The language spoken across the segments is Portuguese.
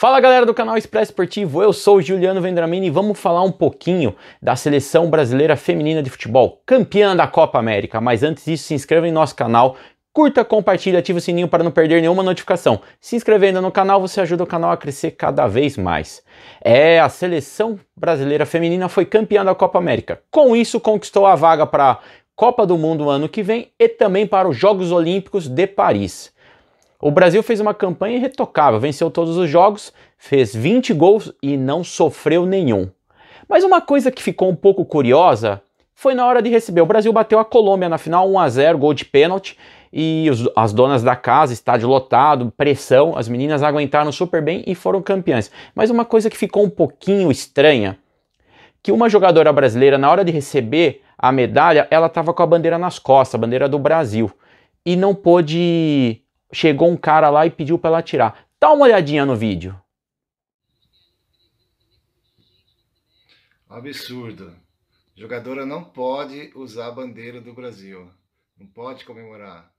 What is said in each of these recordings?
Fala galera do canal Expresso Esportivo, eu sou o Juliano Vendramini e vamos falar um pouquinho da seleção brasileira feminina de futebol, campeã da Copa América. Mas antes disso, se inscreva em nosso canal, curta, compartilha, ativa o sininho para não perder nenhuma notificação. Se inscrevendo no canal, você ajuda o canal a crescer cada vez mais. É, a seleção brasileira feminina foi campeã da Copa América. Com isso, conquistou a vaga para a Copa do Mundo ano que vem e também para os Jogos Olímpicos de Paris. O Brasil fez uma campanha irretocável, venceu todos os jogos, fez 20 gols e não sofreu nenhum. Mas uma coisa que ficou um pouco curiosa foi na hora de receber. O Brasil bateu a Colômbia na final 1 a 0, gol de pênalti e os, as donas da casa, estádio lotado, pressão, as meninas aguentaram super bem e foram campeãs. Mas uma coisa que ficou um pouquinho estranha, que uma jogadora brasileira na hora de receber a medalha, ela estava com a bandeira nas costas, a bandeira do Brasil, e não pôde chegou um cara lá e pediu para ela tirar. Dá uma olhadinha no vídeo. Absurdo. Jogadora não pode usar a bandeira do Brasil. Não pode comemorar.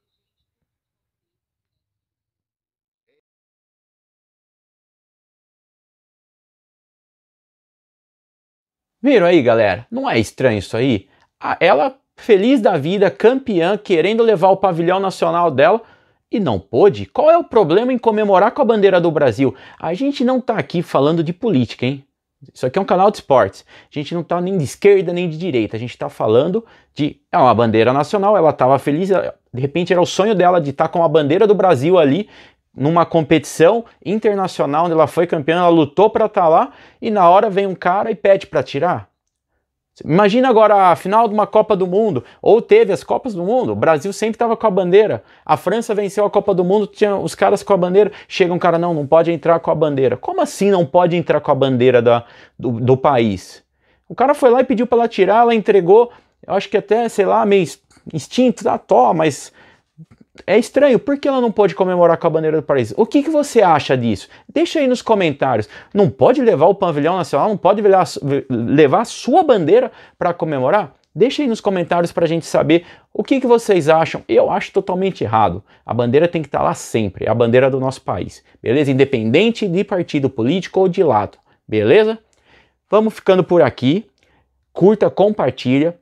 Viram aí, galera? Não é estranho isso aí? Ela, feliz da vida, campeã, querendo levar o pavilhão nacional dela, e não pôde? Qual é o problema em comemorar com a bandeira do Brasil? A gente não tá aqui falando de política, hein? Isso aqui é um canal de esportes. A gente não tá nem de esquerda nem de direita. A gente tá falando de. É uma bandeira nacional, ela tava feliz, de repente era o sonho dela de estar tá com a bandeira do Brasil ali numa competição internacional onde ela foi campeã, ela lutou para estar tá lá e na hora vem um cara e pede para tirar. Imagina agora a final de uma Copa do Mundo, ou teve as Copas do Mundo, o Brasil sempre estava com a bandeira. A França venceu a Copa do Mundo, tinha os caras com a bandeira. Chega um cara, não, não pode entrar com a bandeira. Como assim não pode entrar com a bandeira da, do, do país? O cara foi lá e pediu para ela tirar, ela entregou, eu acho que até, sei lá, meio instinto, ah, tá, mas é estranho, por que ela não pode comemorar com a bandeira do país? O que, que você acha disso? Deixa aí nos comentários. Não pode levar o pavilhão nacional, não pode levar a sua bandeira para comemorar? Deixa aí nos comentários para a gente saber o que, que vocês acham. Eu acho totalmente errado. A bandeira tem que estar tá lá sempre, é a bandeira do nosso país, beleza? Independente de partido político ou de lado, beleza? Vamos ficando por aqui. Curta, compartilha.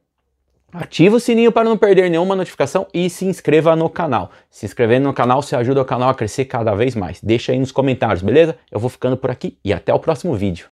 Ativa o sininho para não perder nenhuma notificação e se inscreva no canal. Se inscrevendo no canal, você ajuda o canal a crescer cada vez mais. Deixa aí nos comentários, beleza? Eu vou ficando por aqui e até o próximo vídeo.